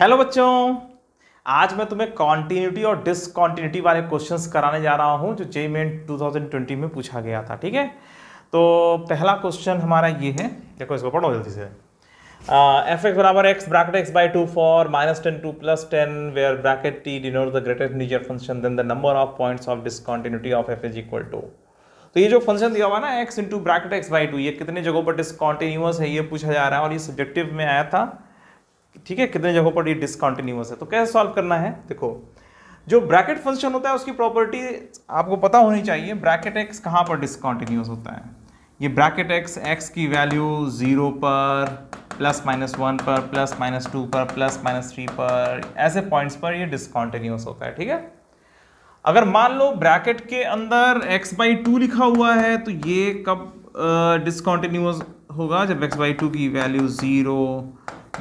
Hello बच्चों आज मैं तुम्हें कॉन्टीन्यूटी और डिसकॉन्टीन्यूटी वाले क्वेश्चंस कराने जा रहा हूँ जो जे मेन 2020 में पूछा गया था ठीक है तो पहला क्वेश्चन हमारा ये है देखो इसको पढ़ो जल्दी से एफ एक्स बराबर X bracket X by two for minus ten to plus ten where bracket T denote the greatest integer function then the number of points of discontinuity of F is equal to तो ये जो function दिया हुआ ना X into bracket X by two ये कितने जगहों पर डिसकॉन्टिन्यूस है ये पूछा जा रहा है और ये सब्जेक्टिव में आया था ठीक है कितने जगहों पर ये डिसकॉन्टिन्यूस है तो कैसे सॉल्व करना है देखो जो ब्रैकेट फंक्शन होता है उसकी प्रॉपर्टी आपको पता होनी चाहिए ब्रैकेट एक्स कहाँ पर डिसकॉन्टिन्यूस होता है ये ब्रैकेट एक्स एक्स की वैल्यू ज़ीरो पर प्लस माइनस वन पर प्लस माइनस टू पर प्लस माइनस थ्री पर ऐसे पॉइंट्स पर ये डिसकॉन्टिन्यूस होता है ठीक है अगर मान लो ब्रैकेट के अंदर एक्स बाई टू लिखा हुआ है तो ये कब डिसकॉन्टिन्यूस होगा जब एक्स बाई टू की वैल्यू ज़ीरो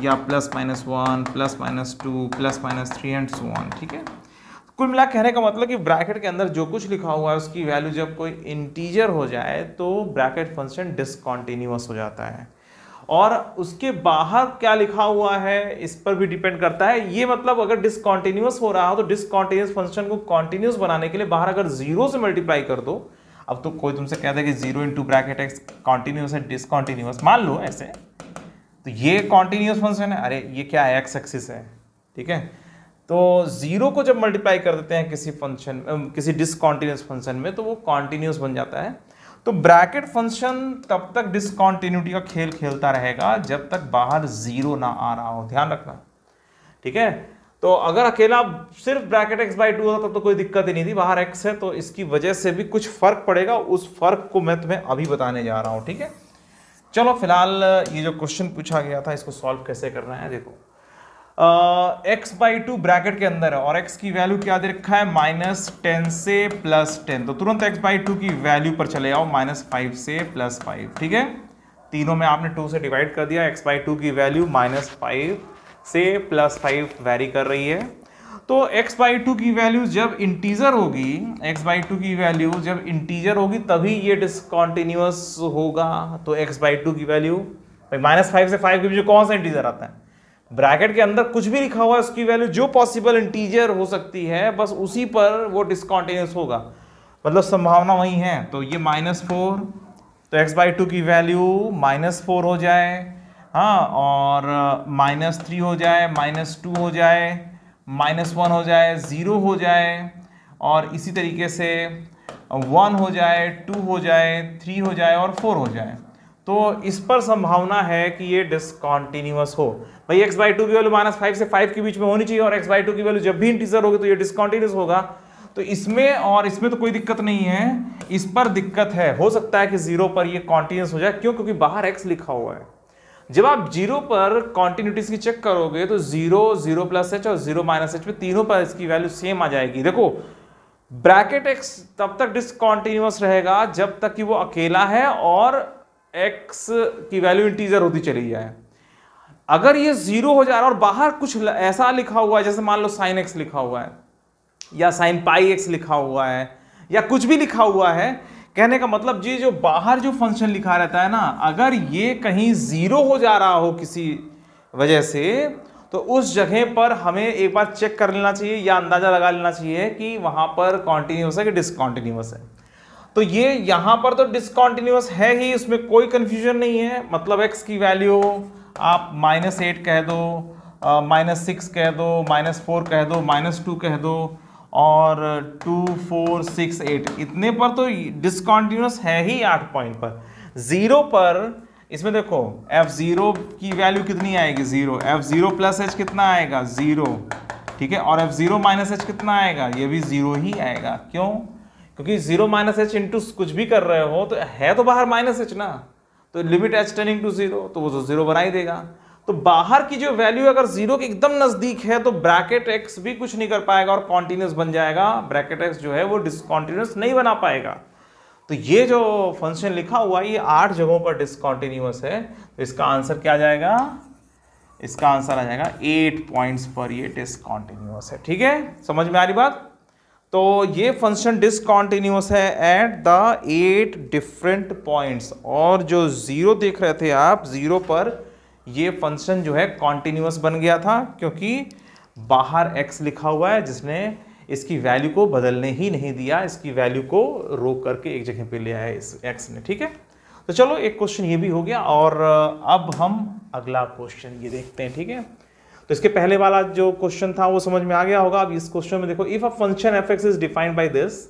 या plus minus one plus minus two plus minus three and so on ठीक है तो कुल मिला कहने का मतलब कि ब्रैकेट के अंदर जो कुछ लिखा हुआ है उसकी वैल्यू जब कोई इंटीजर हो जाए तो ब्रैकेट फंक्शन डिसकॉन्टिन्यूस हो जाता है और उसके बाहर क्या लिखा हुआ है इस पर भी डिपेंड करता है ये मतलब अगर डिसकॉन्टिन्यूस हो रहा हो तो डिसकॉन्टिन्यूस फंक्शन को कॉन्टिन्यूस बनाने के लिए बाहर अगर जीरो से मल्टीप्लाई कर दो अब तो कोई तुमसे कहता है कि zero into bracket X continuous है डिसकॉन्टिन्यूस मान लो ऐसे तो ये कॉन्टीन्यूस फंक्शन है अरे ये क्या है एक्स एक्सिस है ठीक है तो ज़ीरो को जब मल्टीप्लाई कर देते हैं किसी फंक्शन किसी डिसकॉन्टीन्यूस फंक्शन में तो वो कॉन्टीन्यूस बन जाता है तो ब्रैकेट फंक्शन तब तक डिसकॉन्टीन्यूटी का खेल खेलता रहेगा जब तक बाहर ज़ीरो ना आ रहा हो ध्यान रखना ठीक है तो अगर अकेला सिर्फ ब्रैकेट एक्स बाई टू होता तब तो कोई दिक्कत ही नहीं थी बाहर एक्स है तो इसकी वजह से भी कुछ फर्क पड़ेगा उस फर्क को मैं तुम्हें अभी बताने जा रहा हूँ ठीक है चलो फिलहाल ये जो क्वेश्चन पूछा गया था इसको सॉल्व कैसे करना है देखो एक्स बाई टू ब्रैकेट के अंदर है और एक्स की वैल्यू क्या दे रखा है माइनस टेन से प्लस टेन तो तुरंत एक्स बाई टू की वैल्यू पर चले जाओ माइनस फाइव से प्लस फाइव ठीक है तीनों में आपने टू से डिवाइड कर दिया एक्स बाई टू की वैल्यू माइनस फाइव से प्लस फाइव वेरी कर रही है तो x बाई टू की वैल्यू जब इंटीजर होगी x बाई टू की वैल्यू जब इंटीजर होगी तभी ये डिसकॉन्टिन्यूस होगा तो x बाई टू की वैल्यू भाई माइनस फाइव से फाइव के बीच कौन सा इंटीजर आता है ब्रैकेट के अंदर कुछ भी लिखा हुआ है उसकी वैल्यू जो पॉसिबल इंटीजर हो सकती है बस उसी पर वो डिसकॉन्टिन्यूस होगा मतलब संभावना वही है तो ये माइनस फोर तो एक्स बाई टू की वैल्यू माइनस फोर हो जाए हाँ और माइनस थ्री हो जाए माइनस टू हो जाए माइनस वन हो जाए ज़ीरो हो जाए और इसी तरीके से वन हो जाए टू हो जाए थ्री हो जाए और फोर हो जाए तो इस पर संभावना है कि ये डिसकॉन्टिन्यूस हो भाई एक्स बाई टू की वैल्यू माइनस फाइव से फाइव के बीच में होनी चाहिए और एक्स बाई टू की वैल्यू जब भी इंटीजर होगी तो ये डिसकॉन्टिन्यूस होगा तो इसमें और इसमें तो कोई दिक्कत नहीं है इस पर दिक्कत है हो सकता है कि जीरो पर ये कॉन्टिन्यूस हो जाए क्यों क्योंकि बाहर एक्स लिखा हुआ है जब आप जीरो पर कॉन्टिन्यूटीज की चेक करोगे तो जीरो जीरो प्लस एच और जीरो माइनस एच में तीनों पर इसकी वैल्यू सेम आ जाएगी देखो ब्रैकेट एक्स तब तक डिसकॉन्टिन्यूस रहेगा जब तक कि वो अकेला है और एक्स की वैल्यू इंटीजर होती चली जाए अगर ये जीरो हो जा रहा है और बाहर कुछ ऐसा लिखा हुआ है जैसे मान लो साइन एक्स लिखा हुआ है या साइन पाई एक्स लिखा हुआ है या कुछ भी लिखा हुआ है कहने का मतलब जी जो बाहर जो फंक्शन लिखा रहता है ना अगर ये कहीं ज़ीरो हो जा रहा हो किसी वजह से तो उस जगह पर हमें एक बार चेक कर लेना चाहिए या अंदाज़ा लगा लेना चाहिए कि वहाँ पर कॉन्टीन्यूस है कि डिसकॉन्टीन्यूस है तो ये यहाँ पर तो डिसकॉन्टीन्यूस है ही उसमें कोई कन्फ्यूजन नहीं है मतलब एक्स की वैल्यू आप माइनस एट कह दो माइनस सिक्स कह दो माइनस फोर कह दो माइनस टू कह दो और टू फोर सिक्स एट इतने पर तो डिसकॉन्टिन्यूस है ही आठ पॉइंट पर ज़ीरो पर इसमें देखो एफ ज़ीरो की वैल्यू कितनी आएगी zero f zero plus h कितना आएगा ज़ीरो ठीक है और एफ ज़ीरो माइनस एच कितना आएगा ये भी ज़ीरो ही आएगा क्यों क्योंकि ज़ीरो माइनस एच इंटू कुछ भी कर रहे हो तो है तो बाहर माइनस एच ना तो limit h tending to zero तो वो तो ज़ीरो बना ही देगा तो बाहर की जो वैल्यू अगर जीरो के एकदम नजदीक है तो ब्रैकेट एक्स भी कुछ नहीं कर पाएगा और कॉन्टिन्यूस बन जाएगा ब्रैकेट एक्स जो है वो डिसकॉन्टिन्यूस नहीं बना पाएगा तो ये जो फंक्शन लिखा हुआ ये आठ जगहों पर डिसकॉन्टिन्यूस है तो इसका आंसर क्या जाएगा इसका आंसर आ जाएगा एट पॉइंट्स पर ये डिसकॉन्टिन्यूस है ठीक है समझ में आ रही बात तो ये फंक्शन डिसकॉन्टिन्यूस है at the at different points और जो ज़ीरो देख रहे थे आप ज़ीरो पर ये फंक्शन जो है कॉन्टिन्यूस बन गया था क्योंकि बाहर एक्स लिखा हुआ है जिसने इसकी वैल्यू को बदलने ही नहीं दिया इसकी वैल्यू को रोक करके एक जगह पे ले आया इस एक्स ने ठीक है तो चलो एक क्वेश्चन ये भी हो गया और अब हम अगला क्वेश्चन ये देखते हैं ठीक है तो इसके पहले वाला जो क्वेश्चन था वो समझ में आ गया होगा अब इस क्वेश्चन में देखो if a function f x is defined by this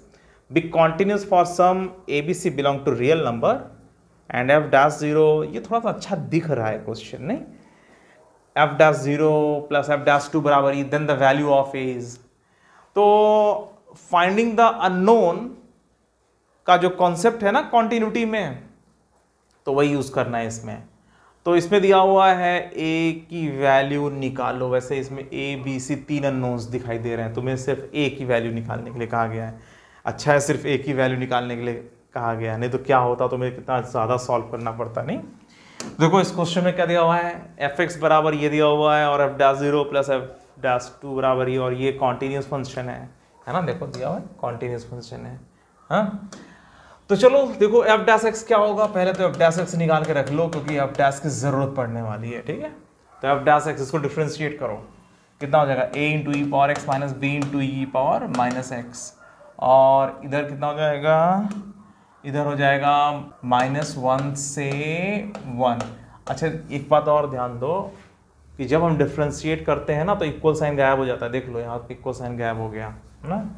be continuous for some a b c belong to real number and f dash zero ये थोड़ा सा अच्छा दिख रहा है क्वेश्चन नहीं f dash zero plus f dash two बराबर e then the value of h is तो फाइंडिंग द अननोन का जो कॉन्सेप्ट है ना कॉन्टीन्यूटी में तो वही यूज़ करना है इसमें तो इसमें दिया हुआ है ए की वैल्यू निकालो वैसे इसमें ए बी सी तीन अननोन्स दिखाई दे रहे हैं तुम्हें तो सिर्फ ए की वैल्यू निकालने के लिए कहा गया है अच्छा है सिर्फ ए की वैल्यू निकालने के लिए कहा गया नहीं तो क्या होता तो मुझे कितना ज़्यादा सॉल्व करना पड़ता नहीं देखो इस क्वेश्चन में क्या दिया हुआ है एफ एक्स बराबर ये दिया हुआ है और f dash zero plus f dash two बराबर ये और ये कॉन्टीन्यूस फंक्शन है है ना देखो दिया हुआ है कॉन्टीन्यूस फंक्शन है हा? तो चलो देखो एफ डैश एक्स क्या होगा पहले तो एफ डैस एक्स निकाल के रख लो क्योंकि एफ डैस की ज़रूरत पड़ने वाली है ठीक है तो एफ डैस एक्स इसको डिफ्रेंशिएट करो कितना हो जाएगा a into e power x minus b into e power minus x और इधर कितना हो जाएगा इधर हो जाएगा माइनस वन से वन अच्छा एक बात और ध्यान दो कि जब हम डिफ्रेंशिएट करते हैं ना तो इक्वल साइन गायब हो जाता है देख लो यहाँ इक्वल तो साइन गायब हो गया है ना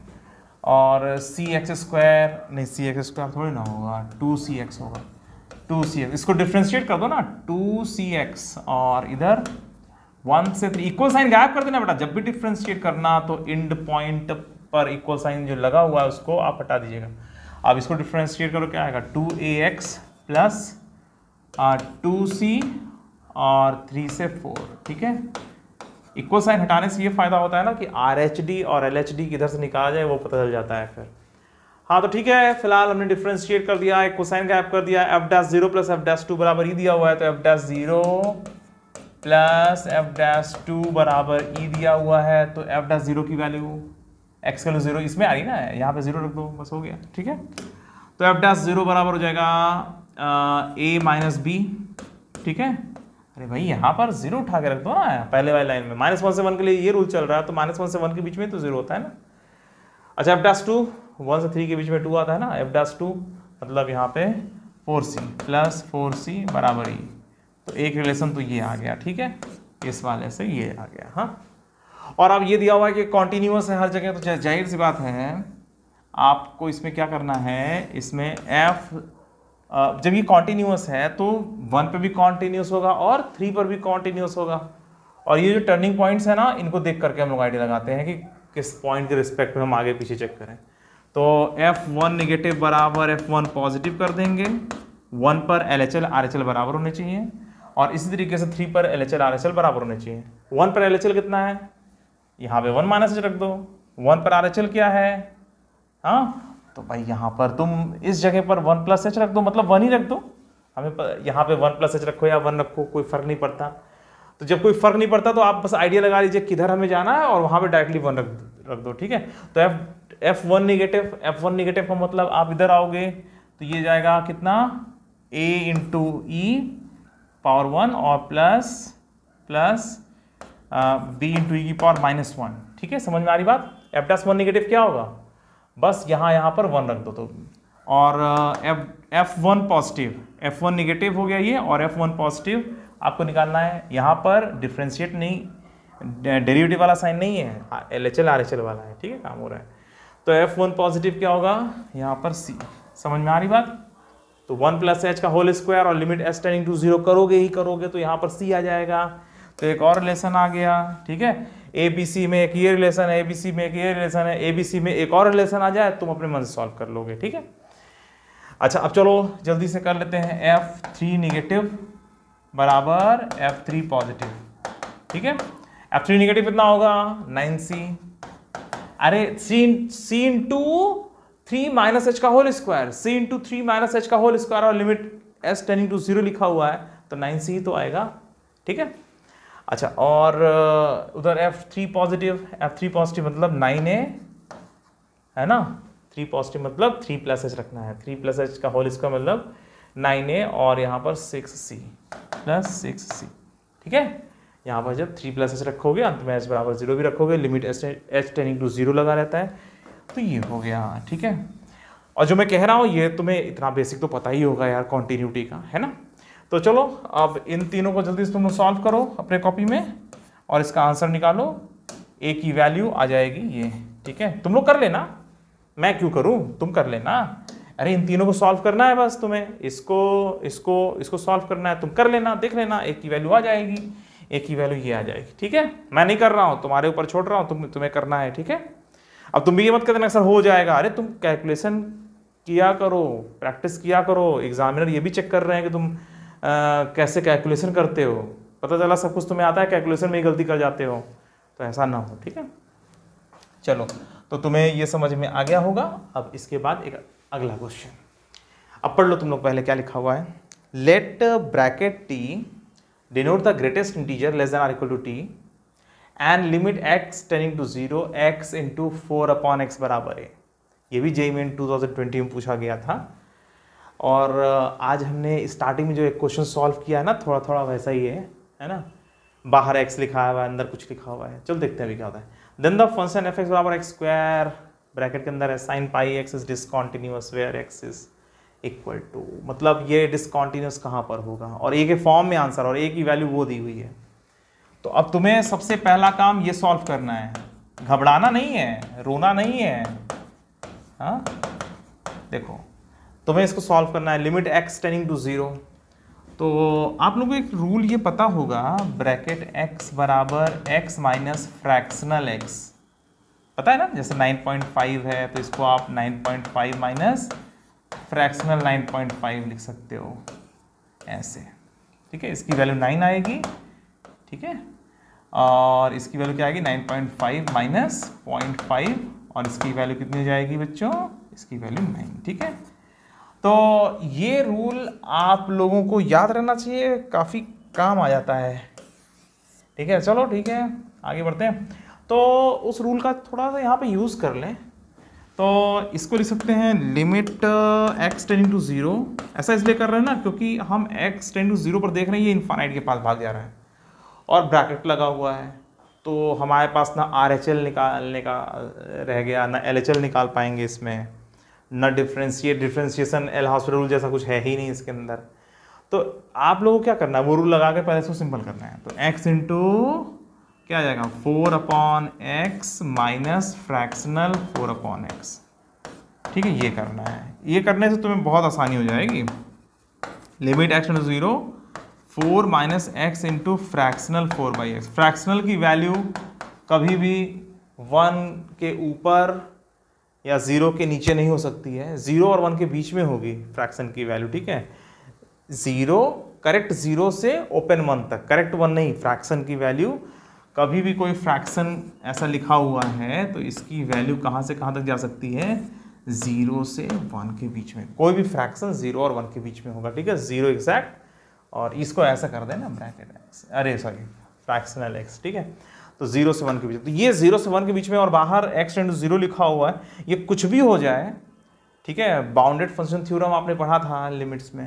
और सी एक्स स्क्वायर नहीं सी एक्स स्क्वायर थोड़ी ना होगा टू सी एक्स होगा टू सी एक्स इसको डिफ्रेंशिएट कर दो ना टू सी एक्स और इधर वन से थ्री इक्वल साइन गायब कर देना बेटा जब भी डिफ्रेंशिएट करना तो इंड पॉइंट पर इक्वल साइन जो लगा हुआ है उसको आप हटा दीजिएगा अब इसको डिफ्रेंशिएट करो क्या आएगा two a x plus two c और थ्री से फोर ठीक है इक्वल साइन हटाने से ये फ़ायदा होता है ना कि आर एच डी और एल एच डी किधर से निकाला जाए वो पता चल जाता है फिर हाँ तो ठीक है फिलहाल हमने डिफ्रेंशिएट कर दिया है कोसाइन गैप कर दिया f dash zero plus f dash two बराबर ई e दिया हुआ है तो f dash zero plus f dash two बराबर ई e दिया हुआ है तो एफ डैस जीरो की वैल्यू एक्स का जीरो इसमें आ रही ना यहाँ पे जीरो रख दो बस हो गया ठीक है तो एफ डैस जीरो बराबर हो जाएगा ए माइनस बी ठीक है अरे भाई यहाँ पर जीरो उठा के रख दो ना पहले वाली लाइन में माइनस वन से वन के लिए ये रूल चल रहा है तो माइनस वन से वन के बीच में तो जीरो होता है ना अच्छा एफ डैस टू वन से थ्री के बीच में टू आता है ना एफ डैस टू मतलब यहाँ पे four c plus four c बराबर ही e। तो एक रिलेशन तो ये आ गया ठीक है इस वाले से ये आ गया हाँ और अब ये दिया हुआ है कि कॉन्टीन्यूस है हर जगह तो जाहिर सी बात है आपको इसमें क्या करना है इसमें एफ जब ये कॉन्टीन्यूस है तो वन पे भी कॉन्टीन्यूस होगा और थ्री पर भी कॉन्टीन्यूस होगा और ये जो टर्निंग पॉइंट्स है ना इनको देख करके हम लोग आइडिया लगाते हैं कि किस पॉइंट के रिस्पेक्ट में हम आगे पीछे चेक करें तो एफ वन निगेटिव बराबर एफ वन पॉजिटिव कर देंगे वन पर L H L R H L बराबर होने चाहिए और इसी तरीके से थ्री पर L H L R H L बराबर होने चाहिए वन पर एल एच एल कितना है यहाँ पे वन माइनस रख दो वन पर आर एच एल क्या है हाँ तो भाई यहाँ पर तुम इस जगह पर वन प्लस एच रख दो मतलब वन ही रख दो हमें यहाँ पे वन प्लस एच रखो या वन रखो कोई फ़र्क नहीं पड़ता तो जब कोई फ़र्क नहीं पड़ता तो आप बस आइडिया लगा लीजिए किधर हमें जाना है और वहाँ पे डायरेक्टली वन रख रख दो ठीक है तो f f one negative f one negative का मतलब आप इधर आओगे तो ये जाएगा कितना a into e power one और plus plus b into e की पावर माइनस वन ठीक है समझ में आ रही बात एफ डैस वन निगेटिव क्या होगा बस यहाँ यहाँ पर वन रख दो तो और f f one positive f one negative हो गया ये और एफ वन पॉजिटिव आपको निकालना है यहाँ पर डिफ्रेंशिएट नहीं डेरिवेटिव वाला साइन नहीं है L H L R H L वाला है ठीक है काम हो रहा है तो एफ वन पॉजिटिव क्या होगा यहाँ पर सी समझ में आ रही बात तो वन प्लस एच का होल स्क्वायर और limit s tending to zero करोगे ही करोगे तो यहाँ पर सी आ जाएगा तो एक और रिलेशन आ गया ठीक है ए बी सी में एक ये रिलेशन है ए बी सी में एक ये रिलेशन है ए बी सी में एक और रिलेशन आ जाए तुम अपने मन से सॉल्व कर लोगे ठीक है अच्छा अब चलो जल्दी से कर लेते हैं एफ थ्री निगेटिव बराबर एफ थ्री पॉजिटिव ठीक है एफ थ्री निगेटिव कितना होगा नाइन सी अरे c c two three minus h का whole square c two three minus h का होल स्क्वायर और limit s tending to zero लिखा हुआ है तो नाइन सी ही तो आएगा ठीक है अच्छा और उधर f three positive f three positive मतलब नाइन ए है ना थ्री पॉजिटिव मतलब थ्री प्लस एच रखना है थ्री प्लस एच का होल स्क्वायर मतलब नाइन ए और यहाँ पर six c plus six c ठीक है यहाँ पर जब थ्री प्लस एच रखोगे अंत में एच बराबर जीरो भी रखोगे limit h h tending to zero लगा रहता है तो ये हो गया ठीक है और जो मैं कह रहा हूँ ये तुम्हें इतना बेसिक तो पता ही होगा यार कॉन्टीन्यूटी का है ना तो चलो अब इन तीनों को जल्दी से तुम लोग सॉल्व करो अपने कॉपी में और इसका आंसर निकालो ए की वैल्यू आ जाएगी ये ठीक है तुम लोग कर लेना मैं क्यों करूँ तुम कर लेना अरे इन तीनों को सॉल्व करना है बस तुम्हें इसको इसको इसको सॉल्व करना है तुम कर लेना देख लेना एक की वैल्यू आ जाएगी एक की वैल्यू ये आ जाएगी ठीक है मैं नहीं कर रहा हूँ तुम्हारे ऊपर छोड़ रहा हूँ तुम तुम्हें करना है ठीक है अब तुम भी ये मत कर देना सर हो जाएगा अरे तुम कैलकुलेशन किया करो प्रैक्टिस किया करो एग्जामिनर ये भी चेक कर रहे हैं कि तुम कैसे कैलकुलेशन करते हो पता चला सब कुछ तुम्हें आता है कैलकुलेशन में ही गलती कर जाते हो तो ऐसा ना हो ठीक है चलो तो तुम्हें ये समझ में आ गया होगा अब इसके बाद एक अगला क्वेश्चन अब पढ़ लो तुम लोग पहले क्या लिखा हुआ है let bracket T denote the greatest integer less than or equal to t and limit x tending to zero x into four upon x बराबर है ये भी JEE Main two thousand twenty में पूछा गया था और आज हमने स्टार्टिंग में जो एक क्वेश्चन सॉल्व किया है ना थोड़ा थोड़ा वैसा ही है है ना बाहर एक्स लिखा हुआ है अंदर कुछ लिखा हुआ है चलो देखते हैं अभी क्या होता है then the function f x बराबर एक्स स्क्वायर ब्रैकेट के अंदर है sine pi x is discontinuous where x is equal to मतलब ये डिसकॉन्टिन्यूस कहाँ पर होगा और एक फॉर्म में आंसर और एक ही वैल्यू वो दी हुई है तो अब तुम्हें सबसे पहला काम ये सॉल्व करना है घबराना नहीं है रोना नहीं है हाँ देखो तो हमें इसको सॉल्व करना है limit x tending to zero तो आप लोगों को एक रूल ये पता होगा ब्रैकेट एक्स बराबर एक्स माइनस फ्रैक्शनल एक्स पता है ना जैसे 9.5 है तो इसको आप 9.5 माइनस फ्रैक्शनल 9.5 लिख सकते हो ऐसे ठीक है इसकी वैल्यू 9 आएगी ठीक है और इसकी वैल्यू क्या आएगी 9.5 माइनस पॉइंट और इसकी वैल्यू कितनी हो जाएगी बच्चों इसकी वैल्यू नाइन ठीक है तो ये रूल आप लोगों को याद रहना चाहिए काफ़ी काम आ जाता है ठीक है चलो ठीक है आगे बढ़ते हैं तो उस रूल का थोड़ा सा यहाँ पे यूज़ कर लें तो इसको लिख सकते हैं limit x ten to zero ऐसा इसलिए कर रहे हैं ना क्योंकि हम एक्स टेन टू ज़ीरो पर देख रहे हैं ये इन्फानाइट के पास भाग जा रहा है और ब्रैकेट लगा हुआ है तो हमारे पास ना आर निकालने का रह गया ना एल निकाल पाएंगे इसमें ना differentiate differentiation L Hospital rule जैसा कुछ है ही नहीं इसके अंदर तो आप लोगों को क्या करना है वो रूल लगा के पहले इसको सिंपल करना है तो एक्स इंटू क्या आ जाएगा four upon x minus fractional four upon x ठीक है ये करना है ये करने से तुम्हें बहुत आसानी हो जाएगी limit x into zero four minus x into fractional four by x fractional की वैल्यू कभी भी वन के ऊपर या ज़ीरो के नीचे नहीं हो सकती है ज़ीरो और वन के बीच में होगी फ्रैक्शन की वैल्यू ठीक है ज़ीरो करेक्ट ज़ीरो से ओपन वन तक करेक्ट वन नहीं फ्रैक्शन की वैल्यू कभी भी कोई फ्रैक्शन ऐसा लिखा हुआ है तो इसकी वैल्यू कहाँ से कहाँ तक जा सकती है ज़ीरो से वन के बीच में कोई भी फ्रैक्शन ज़ीरो और वन के बीच में होगा ठीक है ज़ीरो एग्जैक्ट और इसको ऐसा कर देना ब्रैकेट एक्स अरे सॉरी फ्रैक्शनल एक्स ठीक है तो जीरो से वन के बीच तो ये जीरो से वन के बीच में और बाहर एक्स टेंड जीरो लिखा हुआ है ये कुछ भी हो जाए ठीक है बाउंडेड फंक्शन थ्योरम आपने पढ़ा था लिमिट्स में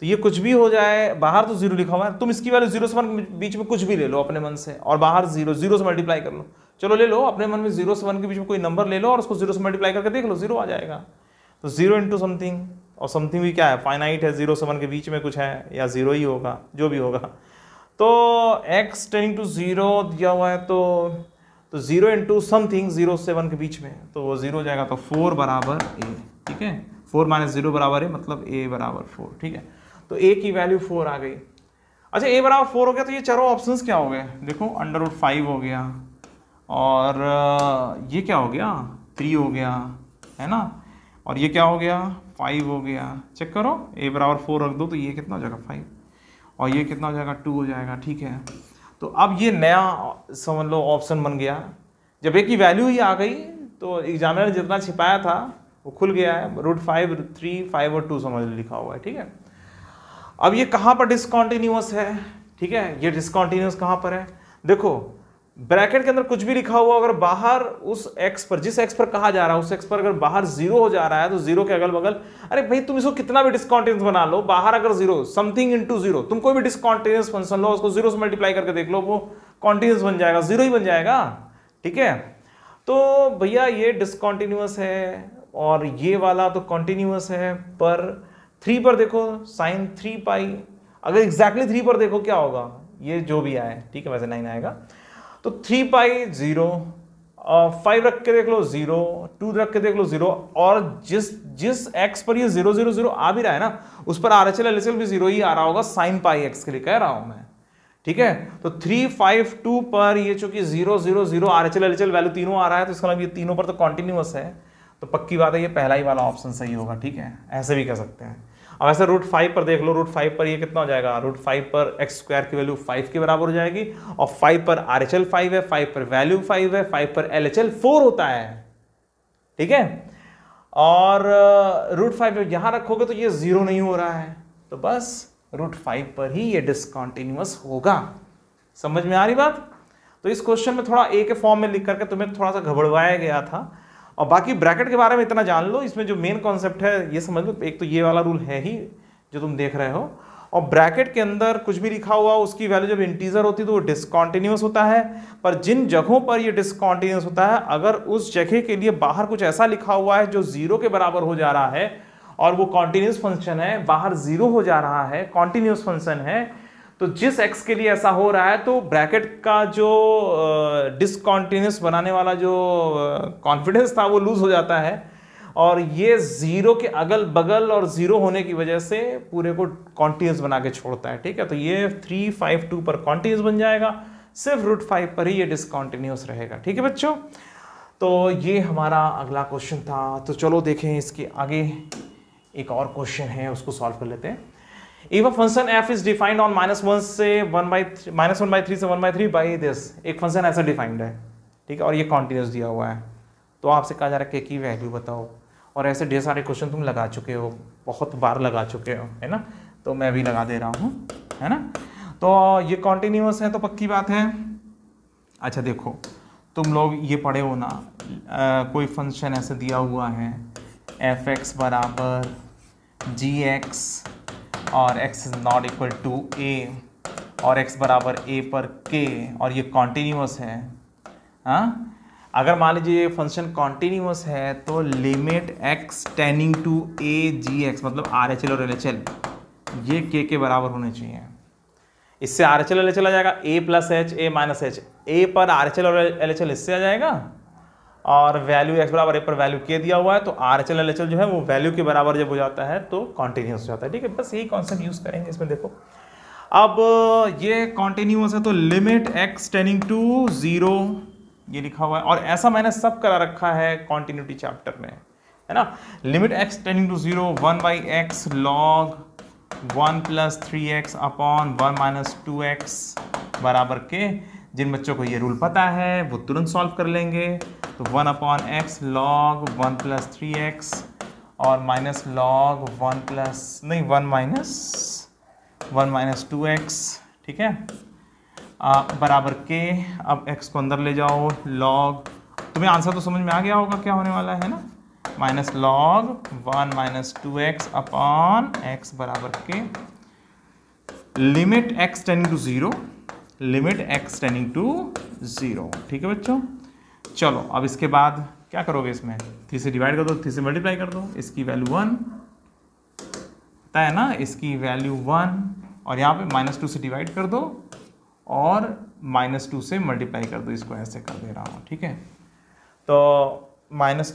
तो ये कुछ भी हो जाए बाहर तो जीरो लिखा हुआ है तुम इसकी वैल्यू जीरो से वन के बीच में कुछ भी ले लो अपने मन से और बाहर जीरो जीरो से मल्टीप्लाई कर लो चलो ले लो अपने मन में जीरो से वन के बीच में कोई नंबर ले लो और उसको जीरो से मल्टीप्लाई करके देख लो जीरो आ जाएगा तो जीरो इंटू समथिंग और समथिंग भी क्या है फाइनाइट है जीरो से वन के बीच में कुछ है या जीरो ही होगा जो भी होगा तो x टेनिंग टू ज़ीरो दिया हुआ है तो तो zero into something zero seven के बीच में तो वो ज़ीरो हो जाएगा तो फोर बराबर ए ठीक है फोर माइनस ज़ीरो बराबर है मतलब ए बराबर फोर ठीक है तो ए की वैल्यू फोर आ गई अच्छा ए बराबर फोर हो गया तो ये चारों ऑप्शंस क्या हो गए देखो अंडर रूट फाइव हो गया और ये क्या हो गया थ्री हो गया है ना और ये क्या हो गया फाइव हो गया चेक करो ए बराबर फोर रख दो तो ये कितना हो जाएगा फाइव और ये कितना हो जाएगा टू हो जाएगा ठीक है तो अब ये नया समझ लो ऑप्शन बन गया जब एक ही वैल्यू ही आ गई तो एग्जामिनर ने जितना छिपाया था वो खुल गया है रूट फाइव थ्री फाइव और टू समझ लो लिखा हुआ है ठीक है अब ये कहाँ पर डिसकॉन्टीन्यूस है ठीक है ये डिसकॉन्टीन्यूस कहाँ पर है देखो ब्रैकेट के अंदर कुछ भी लिखा हुआ अगर बाहर उस एक्स पर जिस एक्स पर कहा जा रहा है उस एक्स पर अगर बाहर जीरो हो जा रहा है तो जीरो के अगल बगल अरे भाई तुम इसको कितना भी डिस्कॉन्टिन्यूस बना लो बाहर अगर जीरो समथिंग इंटू जीरो तुम कोई भी डिस्कॉन्टिन्यूस फंक्शन लो उसको जीरो से मल्टीप्लाई करके देख लो वो कॉन्टिन्यूस बन जाएगा जीरो ही बन जाएगा ठीक है तो भैया ये डिस्कॉन्टिन्यूस है और ये वाला तो कॉन्टिन्यूस है पर थ्री पर देखो साइन थ्री पाई अगर एग्जैक्टली exactly थ्री पर देखो क्या होगा ये जो भी आए ठीक है वैसे नाइन आएगा तो थ्री पाई ज़ीरो फाइव रख के देख लो ज़ीरो टू रख के देख लो ज़ीरो और जिस जिस एक्स पर ये ज़ीरो ज़ीरो ज़ीरो आ भी रहा है ना उस पर R H L L S L भी ज़ीरो ही आ रहा होगा साइन पाई एक्स के लिए कह रहा हूँ मैं ठीक है तो थ्री फाइव टू पर ये चूंकि zero zero zero R H L L H L value तीनों आ रहा है तो इसका मतलब ये तीनों पर तो कॉन्टिन्यूस है तो पक्की बात है ये पहला ही वाला ऑप्शन सही होगा ठीक है ऐसे भी कह सकते हैं अब ऐसे रूट फाइव पर देख लो रूट फाइव पर ये कितना हो जाएगा रूट फाइव पर एक्स स्क्वायर की वैल्यू फाइव के बराबर हो जाएगी और फाइव पर आर एच एल फाइव है फाइव पर वैल्यू फाइव है फाइव पर एल एच एल फोर होता है ठीक है और रूट uh, फाइव यहां रखोगे तो ये ज़ीरो नहीं हो रहा है तो बस रूट फाइव पर ही ये डिसकॉन्टिन्यूस होगा समझ में आ रही बात तो इस क्वेश्चन में थोड़ा ए के फॉर्म में लिख करके तुम्हें थोड़ा सा घबड़वाया गया था और बाकी ब्रैकेट के बारे में इतना जान लो इसमें जो मेन कॉन्सेप्ट है ये समझ लो एक तो ये वाला रूल है ही जो तुम देख रहे हो और ब्रैकेट के अंदर कुछ भी लिखा हुआ उसकी वैल्यू जब इंटीजर होती है तो वो डिसकॉन्टिन्यूस होता है पर जिन जगहों पर ये डिसकॉन्टिन्यूस होता है अगर उस जगह के लिए बाहर कुछ ऐसा लिखा हुआ है जो ज़ीरो के बराबर हो जा रहा है और वो कॉन्टीन्यूस फंक्शन है बाहर ज़ीरो हो जा रहा है कॉन्टीन्यूस फंक्शन है तो जिस एक्स के लिए ऐसा हो रहा है तो ब्रैकेट का जो डिसकॉन्टीन्यूस बनाने वाला जो कॉन्फिडेंस था वो लूज़ हो जाता है और ये ज़ीरो के अगल बगल और ज़ीरो होने की वजह से पूरे को कॉन्टीन्यूस बना के छोड़ता है ठीक है तो ये थ्री फाइव टू पर कॉन्टीन्यूस बन जाएगा सिर्फ रूट फाइव पर ही ये डिसकॉन्टीन्यूस रहेगा ठीक है बच्चों तो ये हमारा अगला क्वेश्चन था तो चलो देखें इसके आगे एक और क्वेश्चन है उसको सॉल्व कर लेते हैं if a function f is defined on minus one से one by minus one by three से one by three by this एक फंक्शन ऐसा डिफाइंड है ठीक है और ये कॉन्टिन्यूस दिया हुआ है तो आपसे कहा जा रहा है के की वैल्यू बताओ और ऐसे ढेर सारे क्वेश्चन तुम लगा चुके हो बहुत बार लगा चुके हो है ना तो मैं भी लगा दे रहा हूँ है ना तो ये कॉन्टिन्यूस है तो पक्की बात है अच्छा देखो तुम लोग ये पढ़े हो ना आ, कोई फंक्शन ऐसे दिया हुआ है एफ एक्स बराबर जी एक्स और x is not equal to a और x बराबर a पर k और ये कॉन्टीन्यूस है हाँ अगर मान लीजिए ये फंक्शन कॉन्टीन्यूस है तो limit x tending to a g x मतलब आर एच एल और एल एच एल ये k के बराबर होने चाहिए इससे R H L L H L आ जाएगा a plus h a minus h a पर आर एच एल और एल एच एल इससे आ जाएगा और वैल्यू एक्स बराबर ए पर वैल्यू के दिया हुआ है तो R H L L H L जो है वो वैल्यू के बराबर जब हो जाता है तो कॉन्टीन्यूस हो जाता है ठीक है बस यही कॉन्सेप्ट यूज़ करेंगे इसमें देखो अब ये कॉन्टीन्यूस है तो limit x tending to zero ये लिखा हुआ है और ऐसा मैंने सब करा रखा है कॉन्टीन्यूटी चैप्टर में है ना limit x tending to zero one by x log one plus three x upon one minus two x बराबर के जिन बच्चों को ये रूल पता है वो तुरंत सॉल्व कर लेंगे तो one upon x log one plus three x और माइनस लॉग वन प्लस नहीं one minus one minus two x ठीक है आ, बराबर के अब एक्स को अंदर ले जाओ लॉग तुम्हें आंसर तो समझ में आ गया होगा क्या होने वाला है ना minus log one minus two x upon x बराबर k limit x ten to zero limit x tending to zero ठीक है बच्चों चलो अब इसके बाद क्या करोगे इसमें थ्री से डिवाइड कर दो थ्री से मल्टीप्लाई कर दो इसकी वैल्यू वन पता है ना इसकी वैल्यू वन और यहाँ पे माइनस टू से डिवाइड कर दो और माइनस टू से मल्टीप्लाई कर दो इसको ऐसे कर दे रहा हूँ ठीक है तो माइनस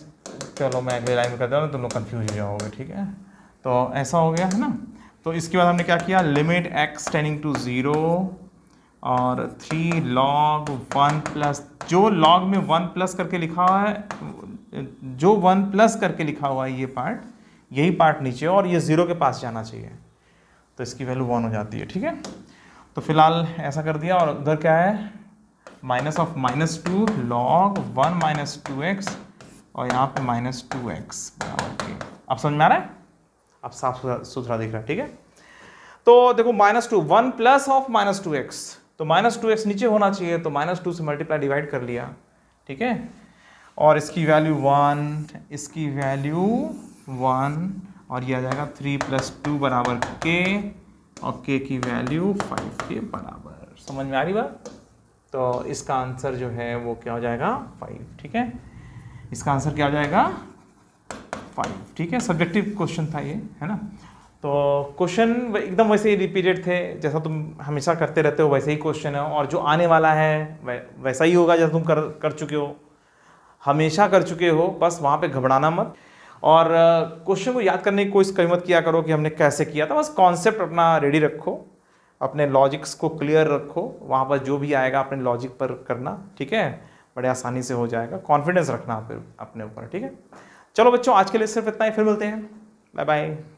चलो मैं अगले लाइन में कर दे रहा तुम लोग कन्फ्यूज हो जाओगे ठीक है तो ऐसा हो गया है ना तो इसके बाद हमने क्या किया limit x tending to zero और थ्री लॉग वन प्लस जो लॉग में वन प्लस करके लिखा हुआ है जो वन प्लस करके लिखा हुआ है ये पार्ट यही पार्ट नीचे और ये ज़ीरो के पास जाना चाहिए तो इसकी वैल्यू वन हो जाती है ठीक है तो फिलहाल ऐसा कर दिया और उधर क्या है minus of minus two log one minus two x और यहाँ पे माइनस टू एक्स बराबर के अब समझ में आ रहा है अब साफ सुथरा दिख रहा है ठीक है तो देखो minus two one plus of minus two X तो माइनस टू एक्स नीचे होना चाहिए तो माइनस टू से मल्टीप्लाई डिवाइड कर लिया ठीक है और इसकी वैल्यू वन इसकी वैल्यू वन और ये आ जाएगा थ्री प्लस टू बराबर के और के की वैल्यू फाइव के बराबर समझ में आ रही बात तो इसका आंसर जो है वो क्या हो जाएगा फाइव ठीक है इसका आंसर क्या हो जाएगा फाइव ठीक है सब्जेक्टिव क्वेश्चन था ये है ना तो क्वेश्चन एकदम वैसे ही रिपीटेड थे जैसा तुम हमेशा करते रहते हो वैसे ही क्वेश्चन है और जो आने वाला है वै, वैसा ही होगा जैसा तुम कर कर चुके हो हमेशा कर चुके हो बस वहाँ पे घबराना मत और क्वेश्चन को याद करने की कोशिश कहीं मत किया करो कि हमने कैसे किया था बस कॉन्सेप्ट अपना रेडी रखो अपने लॉजिक्स को क्लियर रखो वहाँ पर जो भी आएगा अपने लॉजिक पर करना ठीक है बड़े आसानी से हो जाएगा कॉन्फिडेंस रखना फिर अपने ऊपर ठीक है चलो बच्चों आज के लिए सिर्फ इतना ही फिर मिलते हैं बाय बाय